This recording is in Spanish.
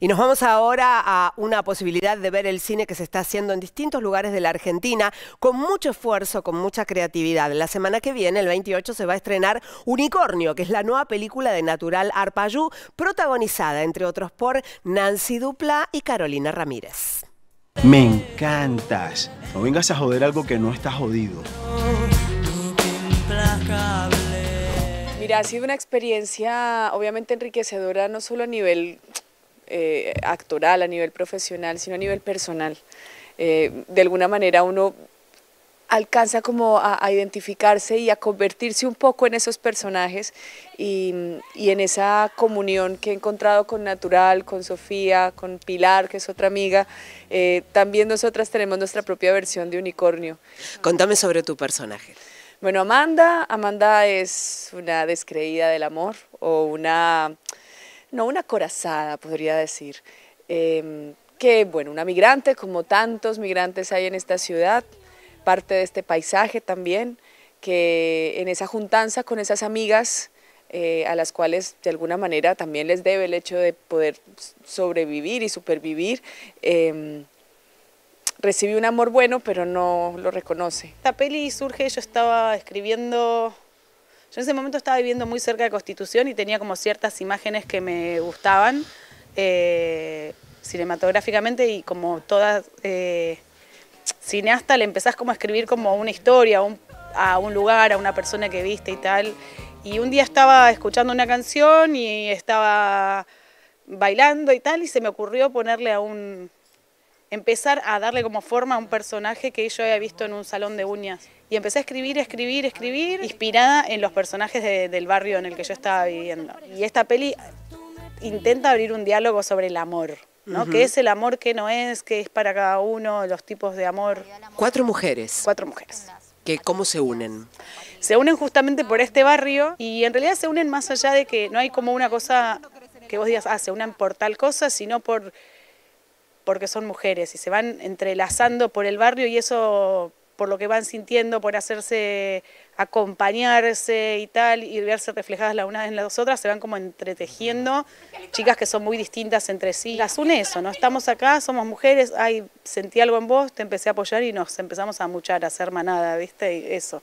Y nos vamos ahora a una posibilidad de ver el cine que se está haciendo en distintos lugares de la Argentina con mucho esfuerzo, con mucha creatividad. La semana que viene, el 28, se va a estrenar Unicornio, que es la nueva película de Natural Arpayú, protagonizada, entre otros, por Nancy Dupla y Carolina Ramírez. Me encantas. No vengas a joder algo que no está jodido. Mira, ha sido una experiencia obviamente enriquecedora, no solo a nivel eh, actoral, a nivel profesional, sino a nivel personal. Eh, de alguna manera uno alcanza como a, identificarse y a convertirse un poco en esos personajes y, en esa comunión que he encontrado con Natural, con Sofía, con Pilar, que es otra amiga, eh, también nosotras tenemos nuestra propia versión de unicornio. Contame sobre tu personaje. Bueno, Amanda, Amanda es una descreída del amor o una no una corazada, podría decir, em, que bueno, una migrante, como tantos migrantes hay en esta ciudad, parte de este paisaje también, que en esa juntanza con esas amigas, eh, a las cuales de alguna manera también les debe el hecho de poder sobrevivir y supervivir, eh, un amor bueno, pero no lo reconoce. Esta peli surge, yo estaba escribiendo yo en ese momento estaba viviendo muy cerca de Constitución y tenía como ciertas imágenes que me gustaban eh, cinematográficamente y como toda eh, cineasta le empezás como a escribir como una historia, a un lugar, a una persona que viste y tal. Y un día estaba escuchando una canción y estaba bailando y tal y se me ocurrió ponerle a un, empezar a darle como forma a un personaje que yo había visto en un salón de uñas. Y empecé a escribir, escribir, escribir, inspirada en los personajes del barrio en el que yo estaba viviendo. Y esta peli intenta abrir un diálogo sobre el amor. ¿no? ¿Qué es el amor, qué no es, qué es para cada uno, los tipos de amor? Cuatro mujeres. Cuatro mujeres. ¿Que ¿Cómo se unen? Se unen justamente por este barrio y en realidad se unen más allá de que no hay como una cosa que vos digas, ah, se unen por tal cosa, sino por porque son mujeres y se van entrelazando por el barrio y eso por lo que van sintiendo, por hacerse acompañarse y tal, y verse reflejadas las unas en las otras, se van como entretejiendo, chicas que son muy distintas entre sí. Las une eso, ¿no? Estamos acá, somos mujeres, ay, sentí algo en vos, te empecé a apoyar y nos empezamos a muchar, a hacer manada, ¿viste? Y eso.